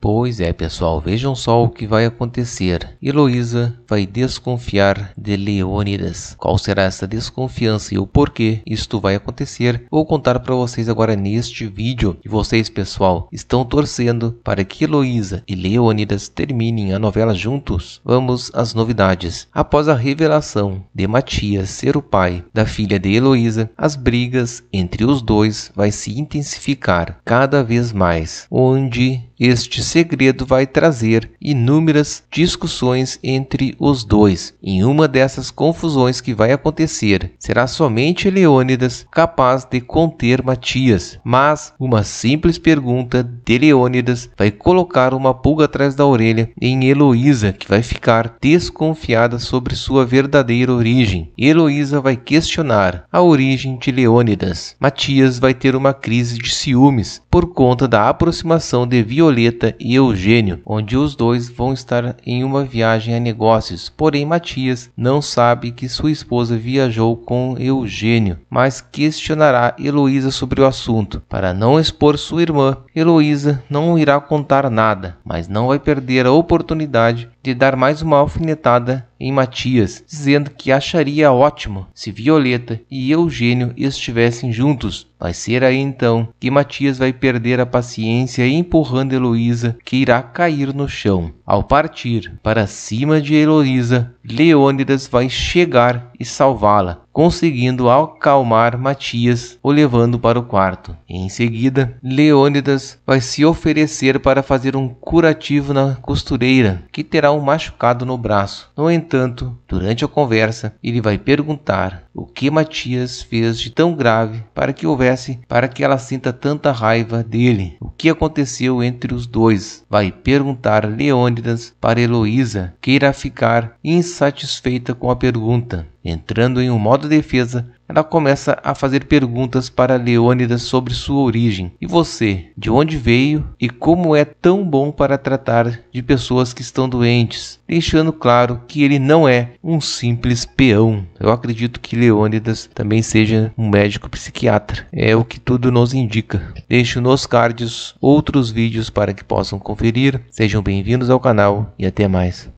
Pois é, pessoal, vejam só o que vai acontecer. Heloísa vai desconfiar de Leônidas. Qual será essa desconfiança e o porquê isto vai acontecer? Vou contar para vocês agora neste vídeo. E vocês, pessoal, estão torcendo para que Heloísa e Leônidas terminem a novela juntos? Vamos às novidades. Após a revelação de Matias ser o pai da filha de Heloísa, as brigas entre os dois vai se intensificar cada vez mais, onde este segredo vai trazer inúmeras discussões entre os dois. Em uma dessas confusões que vai acontecer, será somente Leônidas capaz de conter Matias, mas uma simples pergunta de Leônidas vai colocar uma pulga atrás da orelha em Heloísa, que vai ficar desconfiada sobre sua verdadeira origem. Heloísa vai questionar a origem de Leônidas. Matias vai ter uma crise de ciúmes por conta da aproximação de violência Violeta e Eugênio, onde os dois vão estar em uma viagem a negócios. Porém, Matias não sabe que sua esposa viajou com Eugênio, mas questionará Heloísa sobre o assunto. Para não expor sua irmã, Heloísa não irá contar nada, mas não vai perder a oportunidade de dar mais uma alfinetada em Matias, dizendo que acharia ótimo se Violeta e Eugênio estivessem juntos, Vai ser aí então que Matias vai perder a paciência empurrando Heloísa, que irá cair no chão. Ao partir para cima de Heloísa, Leônidas vai chegar e salvá-la, conseguindo acalmar Matias, o levando para o quarto. Em seguida, Leônidas vai se oferecer para fazer um curativo na costureira, que terá um machucado no braço. No entanto, durante a conversa, ele vai perguntar o que Matias fez de tão grave para que houvesse para que ela sinta tanta raiva dele. O que aconteceu entre os dois? Vai perguntar Leônidas para Heloísa, que irá ficar insatisfeita com a pergunta. Entrando em um modo defesa, ela começa a fazer perguntas para Leônidas sobre sua origem. E você, de onde veio e como é tão bom para tratar de pessoas que estão doentes, deixando claro que ele não é um simples peão. Eu acredito que Leônidas também seja um médico psiquiatra. É o que tudo nos indica. Deixo nos cards outros vídeos para que possam conferir. Sejam bem-vindos ao canal e até mais.